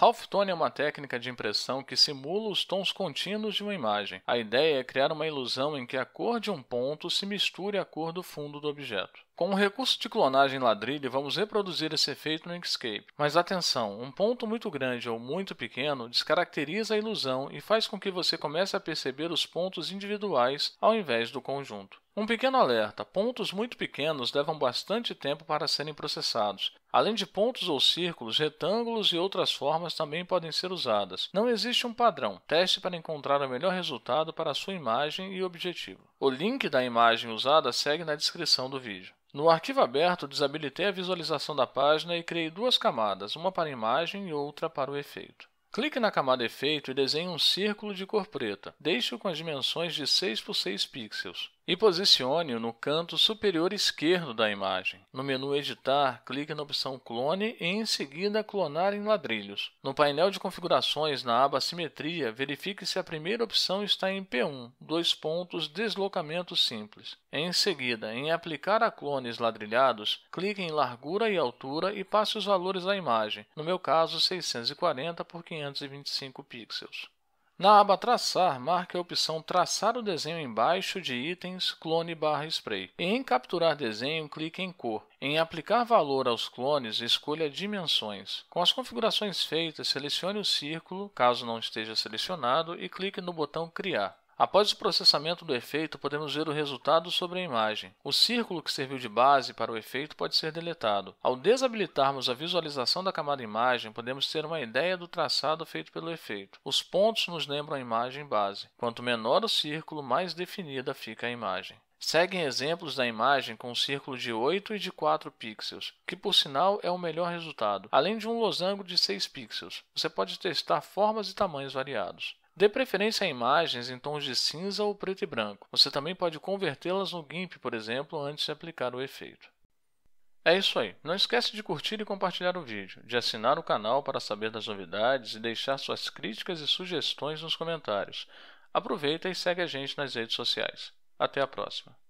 Half tone é uma técnica de impressão que simula os tons contínuos de uma imagem. A ideia é criar uma ilusão em que a cor de um ponto se misture à cor do fundo do objeto. Com o recurso de clonagem ladrilho, vamos reproduzir esse efeito no Inkscape. Mas atenção, um ponto muito grande ou muito pequeno descaracteriza a ilusão e faz com que você comece a perceber os pontos individuais ao invés do conjunto. Um pequeno alerta: pontos muito pequenos levam bastante tempo para serem processados. Além de pontos ou círculos, retângulos e outras formas também podem ser usadas. Não existe um padrão. Teste para encontrar o melhor resultado para a sua imagem e objetivo. O link da imagem usada segue na descrição do vídeo. No arquivo aberto, desabilitei a visualização da página e criei duas camadas, uma para a imagem e outra para o efeito. Clique na camada Efeito e desenhe um círculo de cor preta. Deixe-o com as dimensões de 6 por 6 pixels e posicione-o no canto superior esquerdo da imagem. No menu Editar, clique na opção Clone e em seguida Clonar em ladrilhos. No painel de configurações, na aba Simetria, verifique se a primeira opção está em P1, dois pontos Deslocamento simples. Em seguida, em Aplicar a clones ladrilhados, clique em Largura e Altura e passe os valores da imagem, no meu caso 640 por 525 pixels. Na aba Traçar, marque a opção Traçar o desenho embaixo de Itens, Clone barra Spray. em Capturar desenho, clique em Cor. Em Aplicar valor aos clones, escolha Dimensões. Com as configurações feitas, selecione o círculo, caso não esteja selecionado, e clique no botão Criar. Após o processamento do efeito, podemos ver o resultado sobre a imagem. O círculo que serviu de base para o efeito pode ser deletado. Ao desabilitarmos a visualização da camada imagem, podemos ter uma ideia do traçado feito pelo efeito. Os pontos nos lembram a imagem base. Quanto menor o círculo, mais definida fica a imagem. Seguem exemplos da imagem com um círculo de 8 e de 4 pixels, que por sinal é o melhor resultado, além de um losango de 6 pixels. Você pode testar formas e tamanhos variados. Dê preferência a imagens em tons de cinza ou preto e branco. Você também pode convertê-las no GIMP, por exemplo, antes de aplicar o efeito. É isso aí. Não esquece de curtir e compartilhar o vídeo, de assinar o canal para saber das novidades e deixar suas críticas e sugestões nos comentários. Aproveita e segue a gente nas redes sociais. Até a próxima!